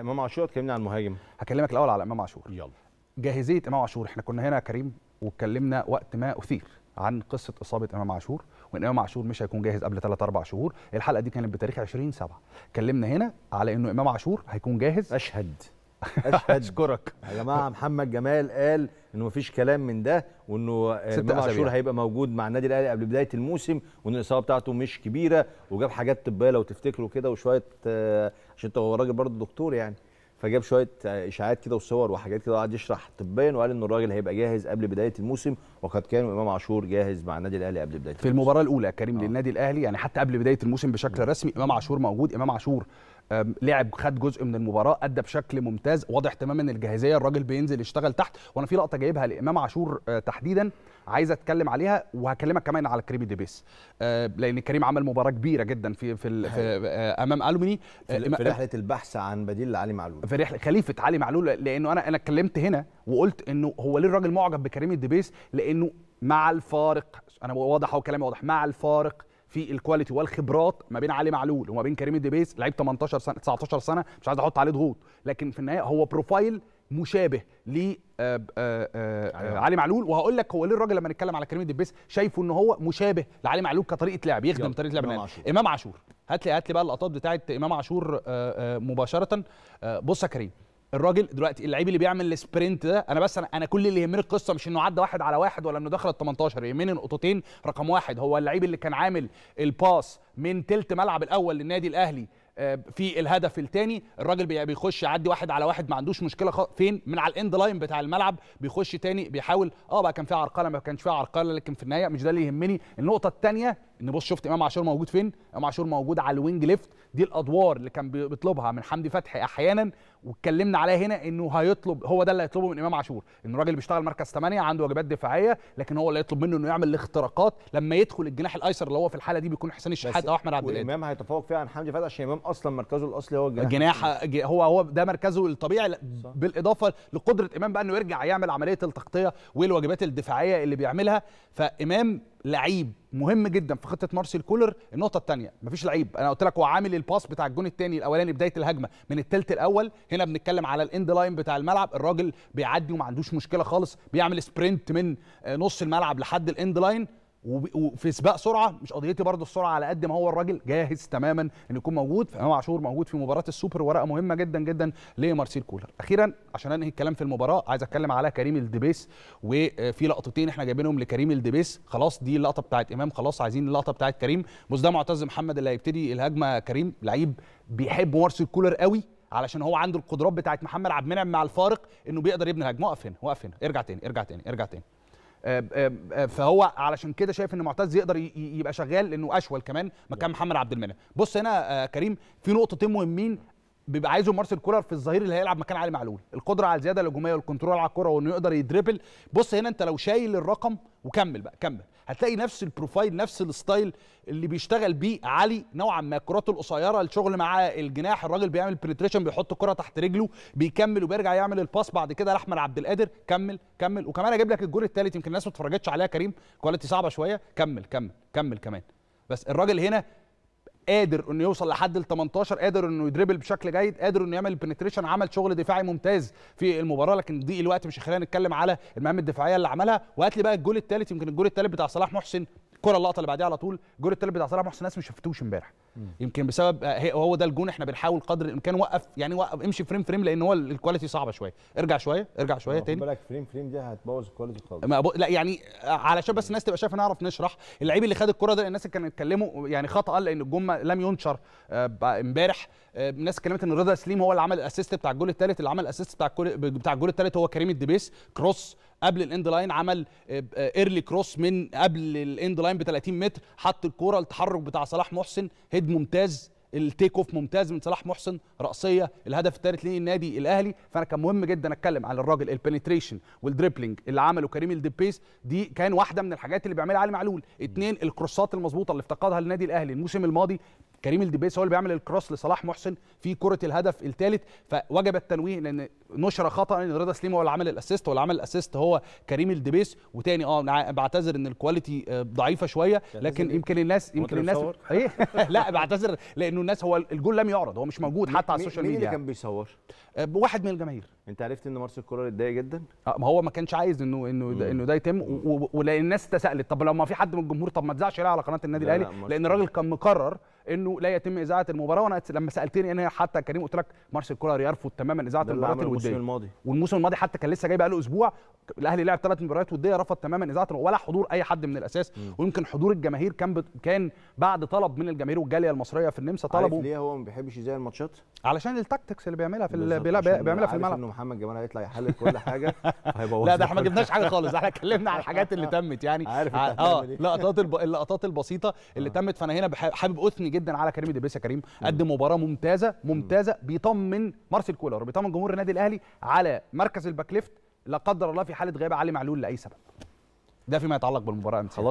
امام عاشور اتكلمنا عن المهاجم هكلمك الاول على امام عاشور يلا جاهزيه امام عاشور احنا كنا هنا يا كريم واتكلمنا وقت ما اثير عن قصه اصابه امام عاشور وان امام عاشور مش هيكون جاهز قبل 3 4 شهور الحلقه دي كانت بتاريخ 20 7 اتكلمنا هنا على انه امام عاشور هيكون جاهز اشهد اشهد اشكرك يا جماعه محمد جمال قال انه مفيش كلام من ده وانه امام عاشور هيبقى موجود مع النادي الاهلي قبل بدايه الموسم وان الاصابه بتاعته مش كبيره وجاب حاجات طبيه لو تفتكروا كده وشويه آه، عشان انت هو راجل برضه دكتور يعني فجاب شويه آه، اشاعات كده وصور وحاجات كده وقعد يشرح طبيا وقال ان الراجل هيبقى جاهز قبل بدايه الموسم وقد كان امام عاشور جاهز مع النادي الاهلي قبل بدايه في الموسم. المباراه الاولى كريم آه. للنادي الاهلي يعني حتى قبل بدايه الموسم بشكل رسمي امام عاشور موجود امام عاشور لعب خد جزء من المباراه ادى بشكل ممتاز واضح تماما الجاهزيه الراجل بينزل يشتغل تحت وانا في لقطه جايبها لامام عاشور آه، تحديدا عايز اتكلم عليها وهكلمك كمان على كريم ديبيس آه، لان كريم عمل مباراه كبيره جدا في في, في آه، امام الوميني في رحله البحث عن بديل لعلي معلول في رحله خليفه علي معلول لانه انا انا اتكلمت هنا وقلت انه هو ليه الراجل معجب بكريم ديبيس لانه مع الفارق انا واضح اهو كلامي واضح مع الفارق في الكواليتي والخبرات ما بين علي معلول وما بين كريم الدبيس لعيب 18 سنه 19 سنه مش عايز احط عليه ضغوط لكن في النهايه هو بروفايل مشابه ل آه، آه، آه، علي معلول وهقول لك هو ليه الراجل لما نتكلم على كريم الدبيس شايفه ان هو مشابه لعلي معلول كطريقه لعب يخدم طريقه لعب امام عاشور امام عاشور هات لي هات لي بقى اللقطات بتاعه امام عاشور مباشره بص يا كريم الراجل دلوقتي اللعيب اللي بيعمل السبرنت ده انا بس انا, أنا كل اللي يهمني القصه مش انه عدى واحد على واحد ولا انه دخل ال 18 يهمني نقطتين رقم واحد هو اللعيب اللي كان عامل الباس من تلت ملعب الاول للنادي الاهلي آه، في الهدف الثاني الراجل بيخش يعدي واحد على واحد ما عندوش مشكله فين من على الاند لاين بتاع الملعب بيخش تاني بيحاول اه بقى كان فيها عرقله ما كانش فيها عرقله لكن في النهايه مش ده اللي يهمني النقطه الثانيه ان بص شفت امام عاشور موجود فين امام عاشور موجود على الوينج ليفت دي الادوار اللي كان بيطلبها من حمدي فتحي احيانا واتكلمنا عليها هنا انه هيطلب هو ده اللي هيطلبه من امام عاشور ان الراجل بيشتغل مركز 8 عنده واجبات دفاعيه لكن هو اللي هيطلب منه انه يعمل الاختراقات لما يدخل الجناح الايسر اللي هو في الحاله دي بيكون حسين الشحات او احمد عبد القادر امام هيتفوق فيها عن حمدي فتحي عشان امام اصلا مركزه الاصلي هو الجناح الجناح هو هو ده مركزه الطبيعي بالاضافه لقدره امام بقى انه يرجع يعمل عمليه التغطيه والواجبات الدفاعيه اللي بيعملها فامام لعيب مهم جدا في خطه مارسيل كولر النقطه الثانيه مفيش لعيب انا قلت لك هو عامل الباس بتاع الجون الثاني الاولاني بدايه الهجمه من الثلث الاول هنا بنتكلم على الاند لاين بتاع الملعب الراجل بيعدي وما عندوش مشكله خالص بيعمل سبرنت من آه، نص الملعب لحد الاند لاين وفي سباق سرعه مش قضيتي برضه السرعه على قد ما هو الراجل جاهز تماما ان يكون موجود في امام عاشور موجود في مباراه السوبر ورقه مهمه جدا جدا لمارسيل كولر اخيرا عشان انهي الكلام في المباراه عايز اتكلم على كريم الدبيس وفي آه، لقطتين احنا جايبينهم لكريم الدبيس خلاص دي اللقطه بتاعت امام خلاص عايزين اللقطه بتاعت كريم بص ده معتز محمد اللي هيبتدي الهجمه كريم لعيب بيحب مارسيل كولر قوي علشان هو عنده القدرات بتاعت محمد عبد المنعم مع الفارق انه بيقدر يبني هجمه وقف هنا واقف هنا ارجع تاني ارجع تاني ارجع تاني فهو علشان كده شايف ان معتز يقدر يبقى شغال لانه اشول كمان مكان محمد عبد المنعم بص هنا آه، كريم في نقطتين مهمين بيبقى عايزه مارسيل كولر في الظهير اللي هيلعب مكان علي معلول القدره على الزياده الهجوميه والكنترول على الكره وانه يقدر يدريبل بص هنا انت لو شايل الرقم وكمل بقى كمل هتلاقي نفس البروفايل نفس الستايل اللي بيشتغل بيه علي نوعا ما الكرات القصيره الشغل مع الجناح الراجل بيعمل بريتريشن بيحط كره تحت رجله بيكمل وبيرجع يعمل الباس بعد كده لاحمد عبد القادر كمل كمل وكمان اجيب لك الجول الثالث يمكن الناس ما اتفرجتش عليها كريم كواليتي صعبه شويه كمل كمل كمل كمان بس الراجل هنا قادر انه يوصل لحد ال 18 قادر انه يدربل بشكل جيد قادر انه يعمل بنتريشن عمل شغل دفاعي ممتاز في المباراه لكن ضيق الوقت مش خلينا نتكلم على المهام الدفاعيه اللي عملها وهات لي بقى الجول الثالث يمكن الجول الثالث بتاع صلاح محسن الكره اللقطه اللي بعديها على طول الجول الثالث بتاع صلاح محسن ناس مش شفتوش امبارح يمكن بسبب آه، هو ده الجون احنا بنحاول قدر الامكان وقف يعني وقف امشي فريم فريم لان هو الكواليتي صعبه شويه ارجع شويه ارجع شويه تاني بالك فريم فريم دي هتبوظ الكواليتي خالص لا يعني آه، علشان بس الناس تبقى شايفه نعرف نشرح اللعيب اللي خد الكره ده الناس اللي كانوا يتكلموا يعني خطا لان الجون لم ينشر آه، امبارح الناس اتكلمت ان رضا سليم هو اللي عمل الاسيست بتاع الجول الثالث اللي عمل الاسيست بتاع الجول بتاع الجول الثالث هو كريم الدبيس كروس قبل الاند لاين عمل ايرلي كروس من قبل الاند لاين ب 30 متر حط الكوره التحرك بتاع صلاح محسن الهيد ممتاز التيك اوف ممتاز من صلاح محسن راسيه الهدف الثالث للنادي الاهلي فانا كان مهم جدا اتكلم على الراجل البنتريشن والدريبلينج اللي عمله كريم الدبيس دي كان واحده من الحاجات اللي بيعملها علي معلول اثنين الكروسات المظبوطه اللي افتقدها النادي الاهلي الموسم الماضي كريم الدبيس هو اللي بيعمل الكروس لصلاح محسن في كره الهدف الثالث فوجب التنويه لان نشر خطا ان رضا سليم هو اللي عمل الاسيست واللي عمل الاسيست هو كريم الدبيس وتاني اه بعتذر ان الكواليتي آه، ضعيفه شويه لكن إيه؟ يمكن الناس يمكن الناس ايه لا بعتذر لانه الناس هو الجول لم يعرض هو مش موجود حتى على السوشيال ميديا مين اللي كان بيصور آه، واحد من الجماهير انت عرفت ان مارسيل كولر اتضايق جدا اه ما هو ما كانش عايز انه انه ده انه ده يتم ولان الناس تسالت طب لو ما في حد من الجمهور طب ما تزعش ليه على قناه النادي الاهلي لان الراجل كان مقرر انه لا يتم اذاعه المباراه وانا لما سالتني انا حتى كريم قلت لك مارسيل كولر يرفض تماما اذاعه المباريات الوديه الموسم الماضي والموسم الماضي حتى كان لسه جاي بقاله اسبوع الاهلي لعب ثلاث مباريات وديه رفض تماما اذاعه ولا حضور اي حد من الاساس م. ويمكن حضور الجماهير كان ب... كان بعد طلب من الجماهير والجاليه المصريه في النمسا طلبوا ليه هو ما بيحبش يذاع الماتشات علشان التاكتكس اللي بيعملها في ال... بيعملها في الملعب انه محمد جمال هيطلع يحلل كل حاجه لا ده احنا ما جبناش حاجه خالص احنا اتكلمنا على الحاجات اللي تمت يعني عارف اه اللقطات اللقطات البسيطه اللي آه. تمت فانا هنا حابب اثني جدا على كريم دبيس يا كريم قدم مباراه ممتازه ممتازه بيطمن مارسيل كولر وبيطمن جمهور النادي الاهلي على مركز الباك ليفت لا قدر الله في حاله غياب علي معلول لاي سبب ده فيما يتعلق بالمباراه خلاص